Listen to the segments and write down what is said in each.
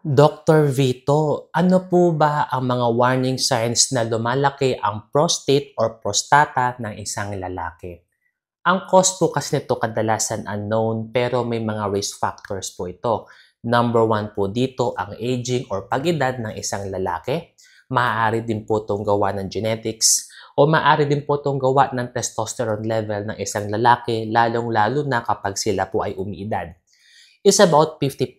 Dr. Vito, ano po ba ang mga warning signs na lumalaki ang prostate or prostata ng isang lalaki? Ang cause po kasi nito kadalasan unknown pero may mga risk factors po ito. Number one po dito ang aging or pag ng isang lalaki. Maaari din po itong gawa ng genetics o maaari din po itong gawa ng testosterone level ng isang lalaki lalong-lalo na kapag sila po ay umiidad is about 50%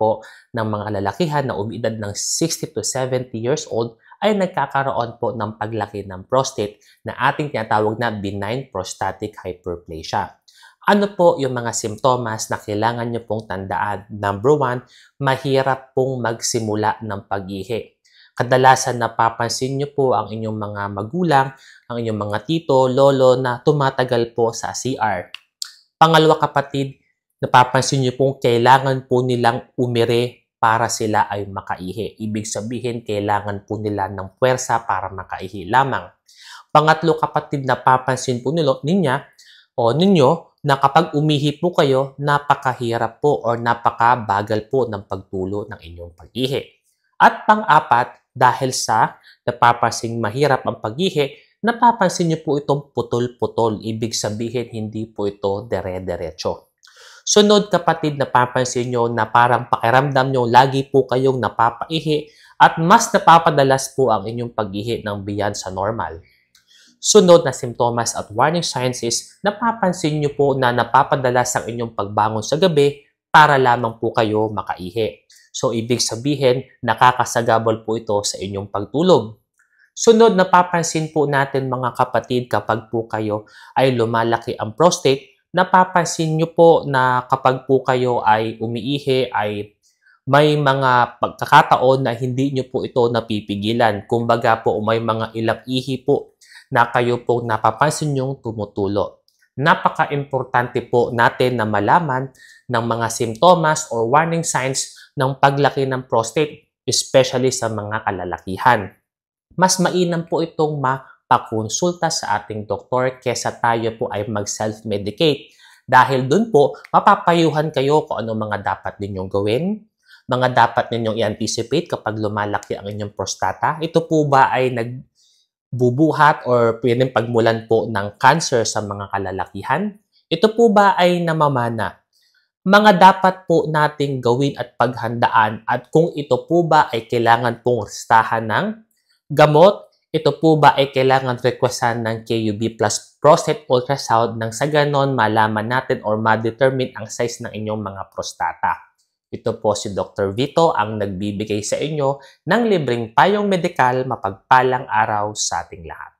po ng mga lalakihan na umiidad ng 60 to 70 years old ay nagkakaroon po ng paglaki ng prostate na ating tinatawag na benign prostatic hyperplasia. Ano po yung mga simptomas na kailangan nyo pong tandaan? Number one, mahirap pong magsimula ng pag-ihi. Kadalasan napapansin nyo po ang inyong mga magulang, ang inyong mga tito, lolo na tumatagal po sa CR. Pangalawa kapatid, napapansin niyo pong kailangan po nilang umire para sila ay makaihi. Ibig sabihin, kailangan po nila ng puwersa para makaihi lamang. Pangatlo kapatid, napapansin po nilo, ninya o ninyo na kapag umihi po kayo, napakahirap po or napakabagal po ng pagtulo ng inyong pag-ihi. At pang-apat, dahil sa napapansing mahirap ang pag-ihi, napapansin niyo po itong putol-putol. Ibig sabihin, hindi po ito dere-derecho. Sunod kapatid, na papansin nyo na parang pakiramdam nyo, lagi po kayong napapaihi at mas napapadalas po ang inyong pag-ihi ng beyond sa normal. Sunod na simptomas at warning signs is napapansin nyo po na napapadalas ang inyong pagbangon sa gabi para lamang po kayo makaihi. So ibig sabihin, nakakasagabal po ito sa inyong pagtulog. Sunod, napapansin po natin mga kapatid kapag po kayo ay lumalaki ang prostate napapansin nyo po na kapag po kayo ay umiihi ay may mga pagkakataon na hindi nyo po ito napipigilan. Kumbaga po may mga ilang ihi po na kayo po napapansin yung tumutulo. Napaka-importante po natin na malaman ng mga simptomas or warning signs ng paglaki ng prostate, especially sa mga kalalakihan. Mas mainam po itong ma pakonsulta sa ating doktor kesa tayo po ay mag-self-medicate. Dahil dun po, mapapayuhan kayo kung ano mga dapat ninyong gawin, mga dapat ninyong i-anticipate kapag lumalaki ang inyong prostata. Ito po ba ay nagbubuhat or pwedeng pagmulan po ng cancer sa mga kalalakihan? Ito po ba ay namamana? Mga dapat po nating gawin at paghandaan at kung ito po ba ay kailangan pong listahan ng gamot ito po ba ay kailangan requestan ng KUB plus prostate ultrasound nang sa ganon malaman natin or ma-determine ang size ng inyong mga prostata? Ito po si Dr. Vito ang nagbibigay sa inyo ng libreng payong medikal mapagpalang araw sa ating lahat.